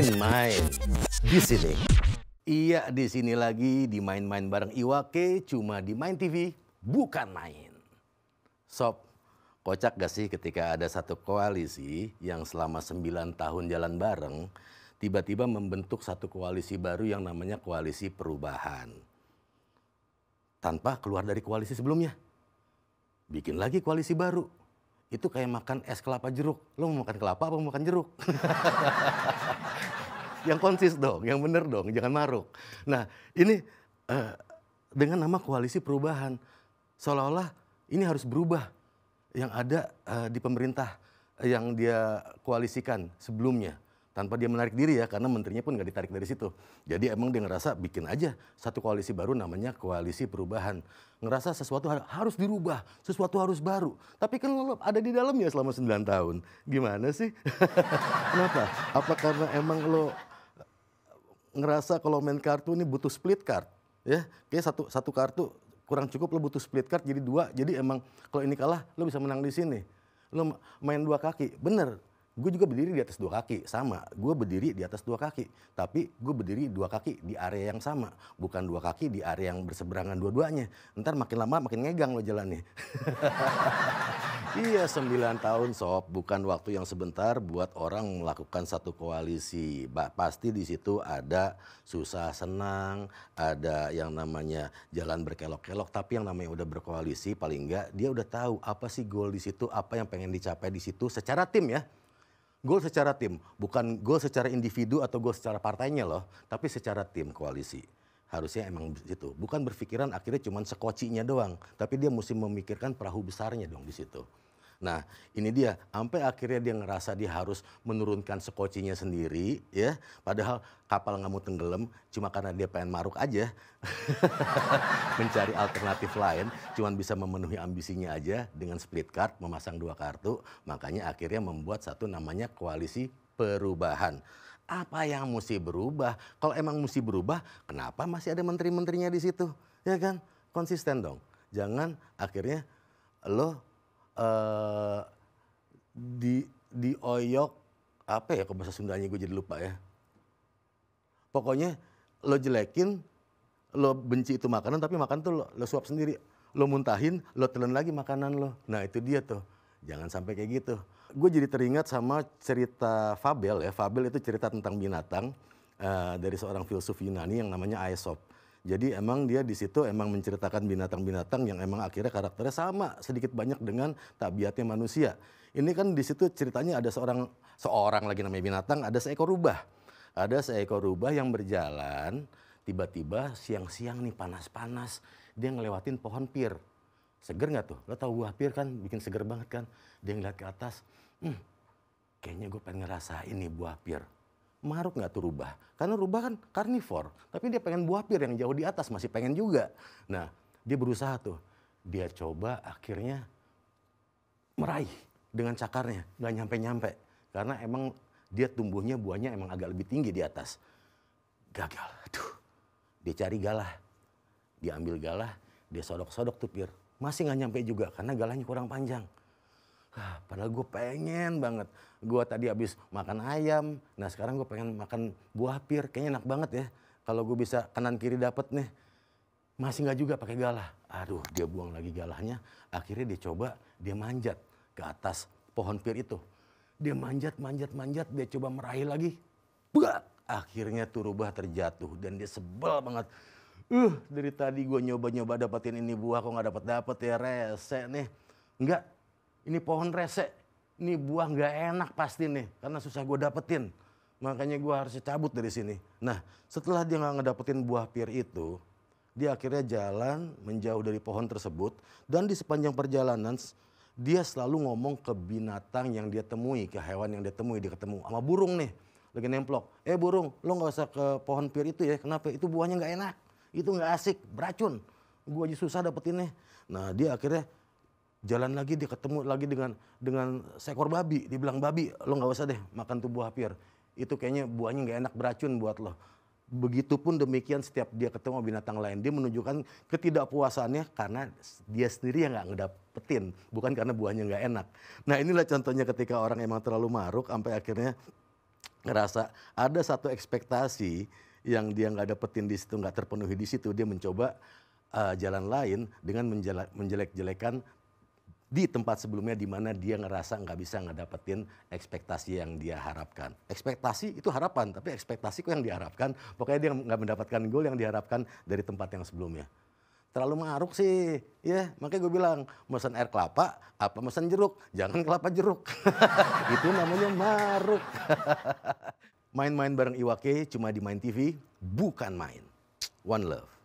main-main di sini. Iya, di sini lagi di main-main bareng Iwake, cuma di Main TV bukan main. Sob, kocak gak sih ketika ada satu koalisi yang selama 9 tahun jalan bareng, tiba-tiba membentuk satu koalisi baru yang namanya koalisi perubahan. Tanpa keluar dari koalisi sebelumnya. Bikin lagi koalisi baru itu kayak makan es kelapa jeruk. Lo mau makan kelapa apa mau makan jeruk? yang konsis dong, yang bener dong, jangan maruk. Nah ini uh, dengan nama koalisi perubahan, seolah-olah ini harus berubah yang ada uh, di pemerintah eh, yang dia koalisikan sebelumnya tanpa dia menarik diri ya karena menterinya pun nggak ditarik dari situ jadi emang dia ngerasa bikin aja satu koalisi baru namanya koalisi perubahan ngerasa sesuatu harus dirubah sesuatu harus baru tapi kan lo ada di dalam ya selama 9 tahun gimana sih kenapa apa karena emang lo ngerasa kalau main kartu ini butuh split card ya kayak satu satu kartu kurang cukup lo butuh split card jadi dua jadi emang kalau ini kalah lo bisa menang di sini lo main dua kaki bener gue juga berdiri di atas dua kaki sama gue berdiri di atas dua kaki tapi gue berdiri dua kaki di area yang sama bukan dua kaki di area yang berseberangan dua-duanya ntar makin lama makin ngegang lo jalannya iya sembilan tahun sob bukan waktu yang sebentar buat orang melakukan satu koalisi pasti di situ ada susah senang ada yang namanya jalan berkelok-kelok tapi yang namanya udah berkoalisi paling enggak dia udah tahu apa sih goal di situ apa yang pengen dicapai di situ secara tim ya Gol secara tim, bukan gol secara individu atau gol secara partainya loh, tapi secara tim koalisi. Harusnya emang begitu. bukan berpikiran akhirnya cuma sekocinya doang, tapi dia mesti memikirkan perahu besarnya dong di situ. Nah, ini dia sampai akhirnya dia ngerasa dia harus menurunkan sekocinya sendiri ya. Padahal kapal nggak mau tenggelam cuma karena dia pengen maruk aja. Mencari alternatif lain cuman bisa memenuhi ambisinya aja dengan split card memasang dua kartu. Makanya akhirnya membuat satu namanya koalisi perubahan apa yang mesti berubah? Kalau emang mesti berubah, kenapa masih ada menteri-menterinya di situ? Ya kan? Konsisten dong. Jangan akhirnya lo uh, di oyok apa ya kalau bahasa Sundanya gue jadi lupa ya. Pokoknya lo jelekin, lo benci itu makanan tapi makan tuh lo, lo suap sendiri. Lo muntahin, lo telan lagi makanan lo. Nah itu dia tuh. Jangan sampai kayak gitu. Gue jadi teringat sama cerita Fabel ya. Fabel itu cerita tentang binatang uh, dari seorang filsuf Yunani yang namanya Aesop jadi emang dia di situ emang menceritakan binatang-binatang yang emang akhirnya karakternya sama sedikit banyak dengan tabiatnya manusia. Ini kan di situ ceritanya ada seorang seorang lagi namanya binatang, ada seekor rubah. Ada seekor rubah yang berjalan, tiba-tiba siang-siang nih panas-panas, dia ngelewatin pohon pir. Seger nggak tuh? Lo tau buah pir kan, bikin seger banget kan. Dia ngeliat ke atas, hmm, kayaknya gue pengen ngerasain nih buah pir maruk nggak tuh rubah? Karena rubah kan karnivor, tapi dia pengen buah pir yang jauh di atas masih pengen juga. Nah, dia berusaha tuh, dia coba akhirnya meraih dengan cakarnya, nggak nyampe-nyampe. Karena emang dia tumbuhnya buahnya emang agak lebih tinggi di atas. Gagal, aduh. Dia cari galah, dia ambil galah, dia sodok-sodok tuh pir. Masih nggak nyampe juga karena galahnya kurang panjang. Ah, padahal gue pengen banget. Gue tadi habis makan ayam, nah sekarang gue pengen makan buah pir. Kayaknya enak banget ya. Kalau gue bisa kanan kiri dapet nih. Masih nggak juga pakai galah. Aduh, dia buang lagi galahnya. Akhirnya dia coba, dia manjat ke atas pohon pir itu. Dia manjat, manjat, manjat. Dia coba meraih lagi. Bah! Akhirnya tuh rubah terjatuh dan dia sebel banget. Uh, dari tadi gue nyoba-nyoba dapetin ini buah kok nggak dapet dapet ya rese nih. Enggak, ini pohon resek, ini buah nggak enak pasti nih, karena susah gue dapetin. Makanya gue harus cabut dari sini. Nah, setelah dia nggak ngedapetin buah pir itu, dia akhirnya jalan menjauh dari pohon tersebut. Dan di sepanjang perjalanan, dia selalu ngomong ke binatang yang dia temui, ke hewan yang dia temui. Dia ketemu sama burung nih, lagi nemplok. Eh burung, lo nggak usah ke pohon pir itu ya, kenapa? Itu buahnya nggak enak, itu nggak asik, beracun. Gue aja susah dapetinnya. Nah, dia akhirnya jalan lagi dia ketemu lagi dengan dengan seekor babi dibilang babi lo nggak usah deh makan tuh buah pir itu kayaknya buahnya nggak enak beracun buat lo begitupun demikian setiap dia ketemu binatang lain dia menunjukkan ketidakpuasannya karena dia sendiri yang nggak ngedapetin bukan karena buahnya nggak enak nah inilah contohnya ketika orang emang terlalu maruk sampai akhirnya ngerasa ada satu ekspektasi yang dia nggak dapetin di situ nggak terpenuhi di situ dia mencoba uh, jalan lain dengan menjelek-jelekan di tempat sebelumnya di mana dia ngerasa nggak bisa ngedapetin ekspektasi yang dia harapkan. Ekspektasi itu harapan, tapi ekspektasi kok yang diharapkan. Pokoknya dia nggak mendapatkan gol yang diharapkan dari tempat yang sebelumnya. Terlalu mengaruk sih, ya makanya gue bilang mesen air kelapa, apa mesen jeruk, jangan kelapa jeruk. itu namanya maruk. Main-main bareng Iwake cuma di Main TV, bukan main. One Love.